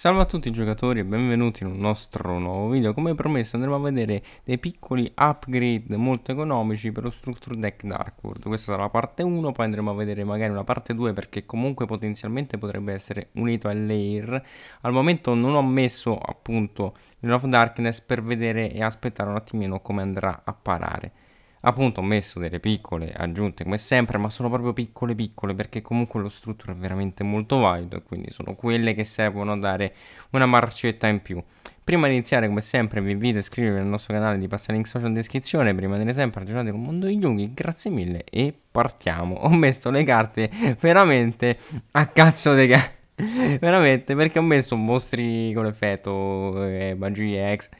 Salve a tutti i giocatori e benvenuti in un nostro nuovo video Come promesso andremo a vedere dei piccoli upgrade molto economici per lo Structure Deck Dark World Questa sarà la parte 1, poi andremo a vedere magari una parte 2 perché comunque potenzialmente potrebbe essere unito al Lair. Al momento non ho messo appunto Lord of Darkness per vedere e aspettare un attimino come andrà a parare appunto ho messo delle piccole aggiunte come sempre ma sono proprio piccole piccole perché comunque lo strutture è veramente molto valido e quindi sono quelle che servono a dare una marcetta in più Prima di iniziare, come sempre, vi invito a iscrivervi al nostro canale di passare link social in descrizione per rimanere sempre aggiornati con Mondo di Yugi. Grazie mille e partiamo. Ho messo le carte veramente a cazzo dei carte. veramente, perché ho messo mostri con effetto, eh, magie ex.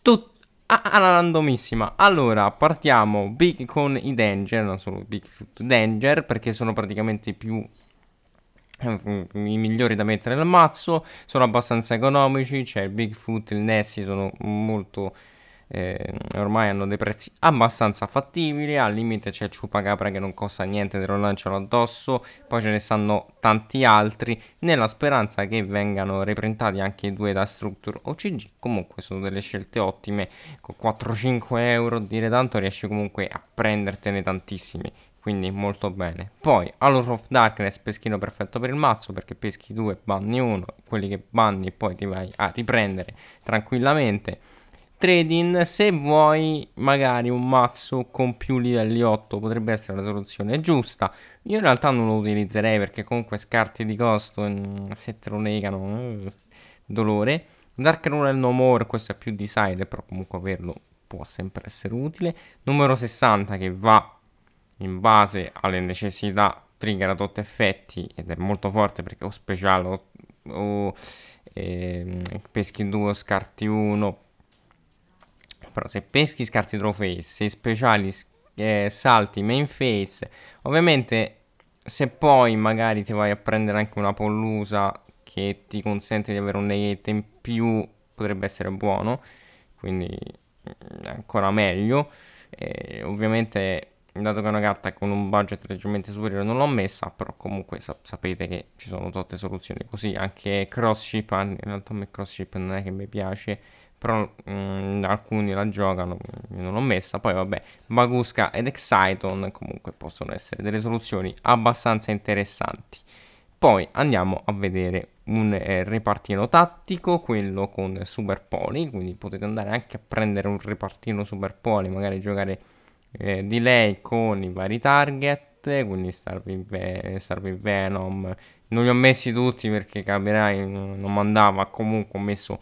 Tutto alla ah, ah, randomissima. Allora, partiamo big con i Danger, non solo Bigfoot Danger, perché sono praticamente i più eh, i migliori da mettere nel mazzo sono abbastanza economici c'è cioè il Bigfoot il Nessie sono molto eh, ormai hanno dei prezzi abbastanza fattibili, al limite c'è il ciupacabra che non costa niente, te lo lanciano addosso, poi ce ne stanno tanti altri, nella speranza che vengano reprintati anche i due da Structure o CG, comunque sono delle scelte ottime, con 4-5 euro dire tanto riesci comunque a prendertene tantissimi, quindi molto bene. Poi Allure of Darkness, peschino perfetto per il mazzo perché peschi due, banni uno, quelli che banni e poi ti vai a riprendere tranquillamente trading se vuoi magari un mazzo con più livelli 8 potrebbe essere la soluzione giusta io in realtà non lo utilizzerei perché comunque scarti di costo mm, se te lo negano mm, dolore Dark Rune No More questo è più di side però comunque averlo può sempre essere utile numero 60 che va in base alle necessità trigger ad 8 effetti ed è molto forte perché o speciale o, o eh, peschi 2 scarti 1 però se peschi scarti draw face, se speciali eh, salti main face, ovviamente se poi magari ti vai a prendere anche una pollusa che ti consente di avere un negate in più potrebbe essere buono, quindi mm, ancora meglio. Eh, ovviamente dato che è una carta con un budget leggermente superiore non l'ho messa, però comunque sap sapete che ci sono tante soluzioni così, anche cross chip in realtà a me cross chip non è che mi piace, però mh, mm, alcuni la giocano, mm, io non l'ho messa, poi vabbè, Bagusca ed Exciton comunque possono essere delle soluzioni abbastanza interessanti. Poi andiamo a vedere un eh, repartino tattico, quello con Super Poli, quindi potete andare anche a prendere un repartino Super Poli, magari giocare eh, di lei con i vari target, quindi Starving, Ven- Starving Venom, non li ho messi tutti perché capirai non mandava, comunque ho messo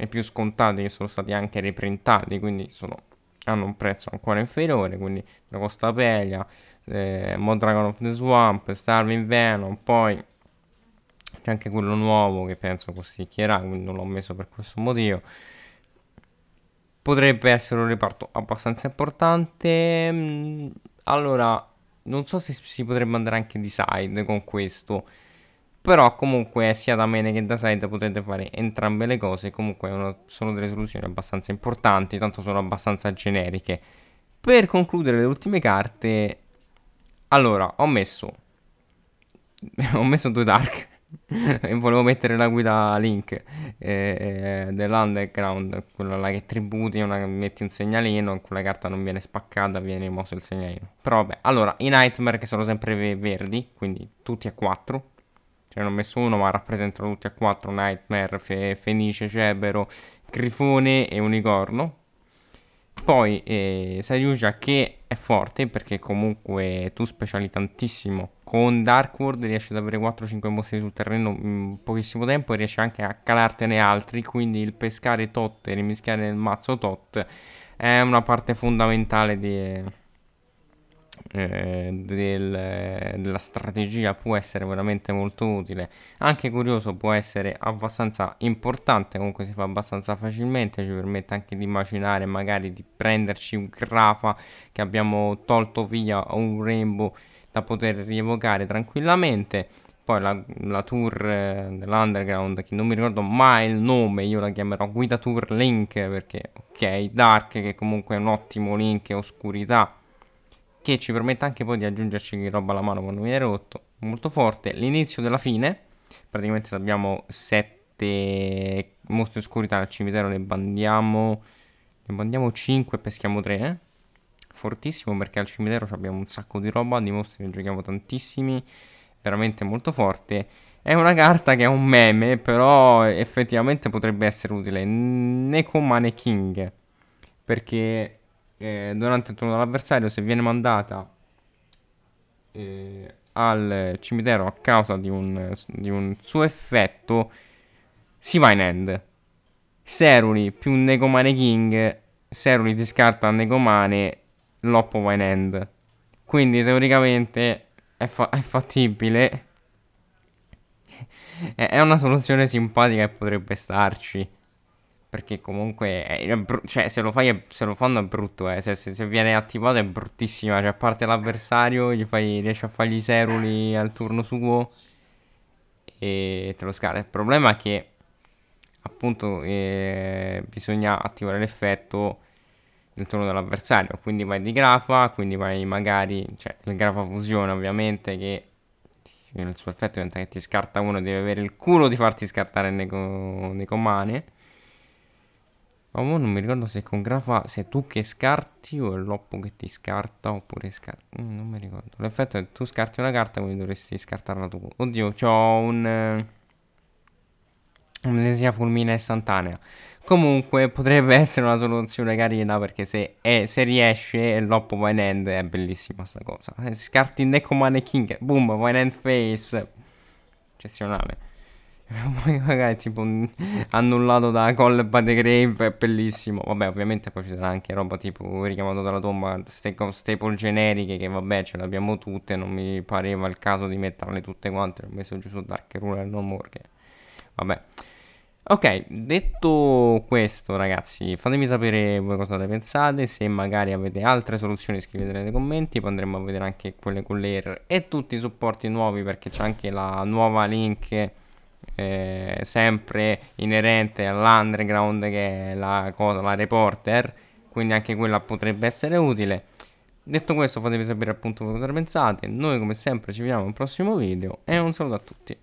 e più scontati che sono stati anche riprintati, quindi sono, hanno un prezzo ancora inferiore, quindi la Costa Pelia, eh, Mod of the Swamp, Starving Venom, poi c'è anche quello nuovo che penso costicchierà, quindi non l'ho messo per questo motivo. Potrebbe essere un reparto abbastanza importante. Mm, allora, non so se si potrebbe andare anche di side con questo però comunque sia da main che da side potete fare entrambe le cose comunque una, sono delle soluzioni abbastanza importanti tanto sono abbastanza generiche per concludere le ultime carte allora ho messo ho messo due dark volevo mettere la guida link eh, eh, dell'underground quella là che tributi una, metti un segnalino quella carta non viene spaccata viene rimosso il segnalino però vabbè allora i nightmare che sono sempre verdi quindi tutti a quattro cioè non ho messo uno ma rappresentano tutti e quattro Nightmare, Fe Fenice, Cerbero, Grifone e Unicorno. Poi eh, Sayuja che è forte perché comunque tu speciali tantissimo con Dark World riesci ad avere 4-5 mostri sul terreno in pochissimo tempo e riesci anche a calartene altri quindi il pescare tot e rimischiare nel mazzo tot è una parte fondamentale di eh, eh, del, della strategia può essere veramente molto utile anche curioso può essere abbastanza importante comunque si fa abbastanza facilmente ci permette anche di immaginare magari di prenderci un grafa che abbiamo tolto via o un rainbow da poter rievocare tranquillamente poi la, la tour eh, dell'underground che non mi ricordo mai il nome io la chiamerò guida tour link perché ok dark che comunque è un ottimo link oscurità che ci permette anche poi di aggiungerci roba alla mano quando viene rotto, molto forte, l'inizio della fine, praticamente abbiamo sette mostre oscurità al cimitero, ne bandiamo, ne bandiamo 5 e peschiamo 3, eh? fortissimo perché al cimitero abbiamo un sacco di roba, di mostri ne giochiamo tantissimi, veramente molto forte. È una carta che è un meme, però effettivamente potrebbe essere utile. Nekoma King, perché eh, durante il turno dell'avversario se viene mandata eh, al cimitero a causa di un, di un suo effetto si va in end. Seruli più Negomane King, Seruli discarta Negomane, Loppo va in end. Quindi teoricamente è, fa è fattibile. è una soluzione simpatica e potrebbe starci. Perché comunque, è, cioè, se lo, fai è, se lo fanno è brutto, eh. se, se, se, viene attivato è bruttissima. Cioè, a parte l'avversario, fai, riesci a fargli i seruli al turno suo e te lo scala. Il problema è che, appunto, eh, bisogna attivare l'effetto del turno dell'avversario. Quindi vai di grafa, quindi vai magari, cioè, il grafa fusione ovviamente che il suo effetto diventa che ti scarta uno deve avere il culo di farti scartare Necomane. Ma non mi ricordo se con grafa se tu che scarti o è l'oppo che ti scarta oppure scarta. Mm, non mi ricordo. L'effetto è che tu scarti una carta quindi dovresti scartarla tu. Oddio, ho un... Eh, un'esia fulmina istantanea. Comunque potrebbe essere una soluzione carina perché se, è, eh, se riesce l'oppo Wine End è bellissima sta cosa. Eh, scarti Necomane King, boom, Wine End Face. Eccezionale. Poi magari tipo mm, annullato da Call by the Grave, è bellissimo. Vabbè, ovviamente poi ci sarà anche roba tipo richiamato dalla tomba, staple generiche che vabbè ce le abbiamo tutte, non mi pareva il caso di metterle tutte quante, ho messo giù su Dark Ruler No More che... Vabbè. Ok, detto questo ragazzi, fatemi sapere voi cosa ne pensate, se magari avete altre soluzioni scrivetele nei commenti, poi andremo a vedere anche quelle con l'Air e tutti i supporti nuovi perché c'è anche la nuova link sempre inerente all'underground che è la cosa, la reporter, quindi anche quella potrebbe essere utile. Detto questo fatemi sapere appunto cosa ne pensate, noi come sempre ci vediamo al prossimo video e un saluto a tutti.